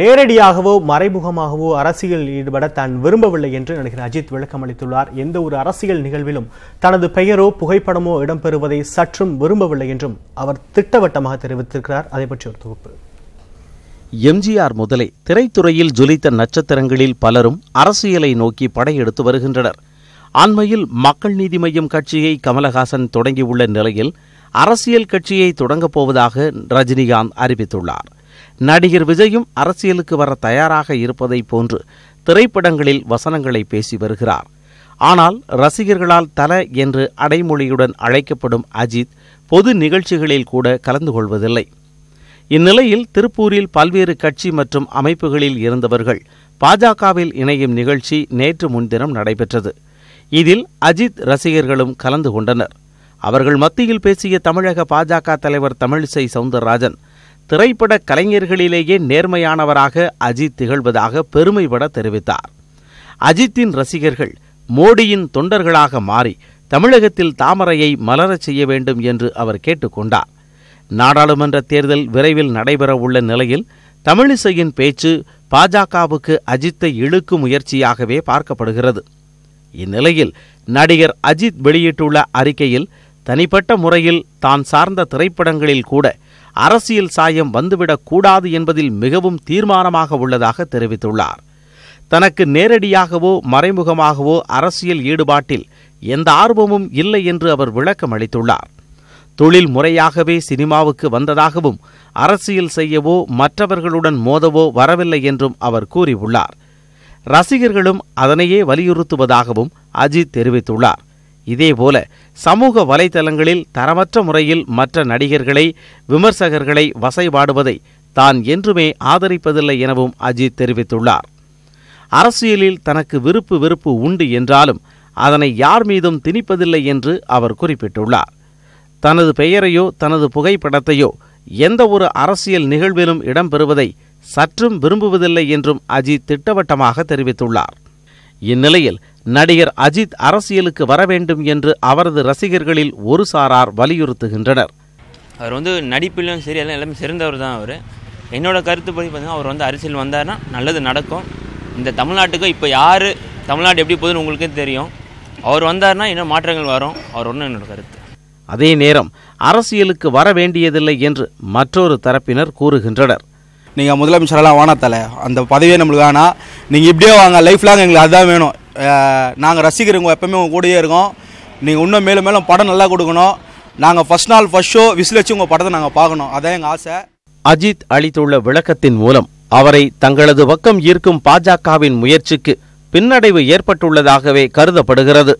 நேரடியாகவோ மறைமுகமாகவோ அரசியல் ஈடுபட தான் விரும்பவில்லை என்று நடிகர் அஜித் விளக்கம் அளித்துள்ளார் எந்த ஒரு அரசியல் நிகழ்விலும் தனது பெயரோ புகைப்படமோ இடம்பெறுவதை சற்றும் விரும்பவில்லை என்றும் அவர் திட்டவட்டமாக தெரிவித்திருக்கிறார் அதை பற்றி ஒரு தொகுப்பு எம்ஜிஆர் முதலே திரைத்துறையில் ஜொலித்த நட்சத்திரங்களில் பலரும் அரசியலை நோக்கி படையெடுத்து வருகின்றனர் அண்மையில் மக்கள் நீதி மய்யம் கட்சியை கமலஹாசன் தொடங்கியுள்ள நிலையில் அரசியல் கட்சியை தொடங்கப் போவதாக ரஜினிகாந்த் அறிவித்துள்ளார் நடிகர் விஜயும் அரசியலுக்கு வர தயாராக இருப்பதை போன்று திரைப்படங்களில் வசனங்களை பேசி வருகிறார் ஆனால் ரசிகர்களால் தல என்று அடைமொழியுடன் அழைக்கப்படும் அஜித் பொது நிகழ்ச்சிகளில் கூட கலந்து கொள்வதில்லை இந்நிலையில் திருப்பூரில் பல்வேறு கட்சி மற்றும் அமைப்புகளில் இருந்தவர்கள் பாஜகவில் இணையும் நிகழ்ச்சி நேற்று முன்தினம் நடைபெற்றது இதில் அஜித் ரசிகர்களும் கலந்து கொண்டனர் அவர்கள் மத்தியில் பேசிய தமிழக பாஜக தலைவர் தமிழிசை சவுந்தரராஜன் திரைப்பட கலைஞர்களிலேயே நேர்மையானவராக அஜித் திகழ்வதாக பெருமைபட தெரிவித்தார் அஜித்தின் ரசிகர்கள் மோடியின் தொண்டர்களாக மாறி தமிழகத்தில் தாமரையை மலரச் செய்ய வேண்டும் என்று அவர் கேட்டுக்கொண்டார் நாடாளுமன்ற தேர்தல் விரைவில் நடைபெறவுள்ள நிலையில் தமிழிசையின் பேச்சு பாஜகவுக்கு அஜித்தை இழுக்கும் முயற்சியாகவே பார்க்கப்படுகிறது இந்நிலையில் நடிகர் அஜித் வெளியிட்டுள்ள அறிக்கையில் தனிப்பட்ட முறையில் தான் சார்ந்த திரைப்படங்களில் கூட அரசியல் சாயம் வந்துவிடக்கூடாது என்பதில் மிகவும் தீர்மானமாக உள்ளதாக தெரிவித்துள்ளார் தனக்கு நேரடியாகவோ மறைமுகமாகவோ அரசியல் ஈடுபாட்டில் எந்த ஆர்வமும் இல்லை என்று அவர் விளக்கம் அளித்துள்ளார் தொழில் முறையாகவே சினிமாவுக்கு வந்ததாகவும் அரசியல் செய்யவோ மற்றவர்களுடன் மோதவோ வரவில்லை என்றும் அவர் கூறியுள்ளார் ரசிகர்களும் அதனையே வலியுறுத்துவதாகவும் அஜித் தெரிவித்துள்ளார் இதேபோல சமூக வலைதளங்களில் தரமற்ற முறையில் மற்ற நடிகர்களை விமர்சகர்களை வசைபாடுவதை தான் என்றுமே ஆதரிப்பதில்லை எனவும் அஜித் தெரிவித்துள்ளார் அரசியலில் தனக்கு விருப்பு வெறுப்பு உண்டு என்றாலும் அதனை யார் மீதும் திணிப்பதில்லை என்று அவர் குறிப்பிட்டுள்ளார் தனது பெயரையோ தனது புகைப்படத்தையோ எந்த ஒரு அரசியல் நிகழ்விலும் இடம்பெறுவதை சற்றும் விரும்புவதில்லை என்றும் அஜித் திட்டவட்டமாக தெரிவித்துள்ளார் இந்நிலையில் நடிகர் அஜித் அரசியலுக்கு வர வேண்டும் என்று அவரது ரசிகர்களில் ஒரு சாரார் வலியுறுத்துகின்றனர் அவர் வந்து நடிப்பிலும் சரி எல்லாம் எல்லாமே சிறந்தவர் தான் அவர் என்னோட கருத்துப்படி பார்த்தீங்கன்னா அவர் வந்து அரசியல் வந்தார்னா நல்லது நடக்கும் இந்த தமிழ்நாட்டுக்கு இப்போ யார் தமிழ்நாடு எப்படி போகுதுன்னு உங்களுக்கே தெரியும் அவர் வந்தார்னா இன்னும் மாற்றங்கள் வரும் அவர் ஒன்றும் என்னோட கருத்து அதே நேரம் அரசியலுக்கு வர வேண்டியதில்லை என்று மற்றொரு தரப்பினர் கூறுகின்றனர் நீங்கள் முதலமைச்சரெல்லாம் வானாத்தலை அந்த பதவியை நம்மளுக்கு வேணாம் நீங்கள் இப்படியே வாங்க லைஃப் லாங் எங்களுக்கு அதுதான் வேணும் நாங்கள் ரசிக்கிறவங்க எப்போவுமே உங்கள் கூடயே இருக்கோம் நீங்கள் இன்னும் மேலும் மேலும் படம் நல்லா கொடுக்கணும் நாங்கள் ஃபஸ்ட் நாள் ஃபஸ்ட் ஷோ விசில் வச்சு உங்கள் படத்தை நாங்கள் பார்க்கணும் அதான் எங்கள் ஆசை அஜித் அளித்துள்ள விளக்கத்தின் மூலம் அவரை தங்களது பக்கம் ஈர்க்கும் பாஜகவின் முயற்சிக்கு பின்னடைவு ஏற்பட்டுள்ளதாகவே கருதப்படுகிறது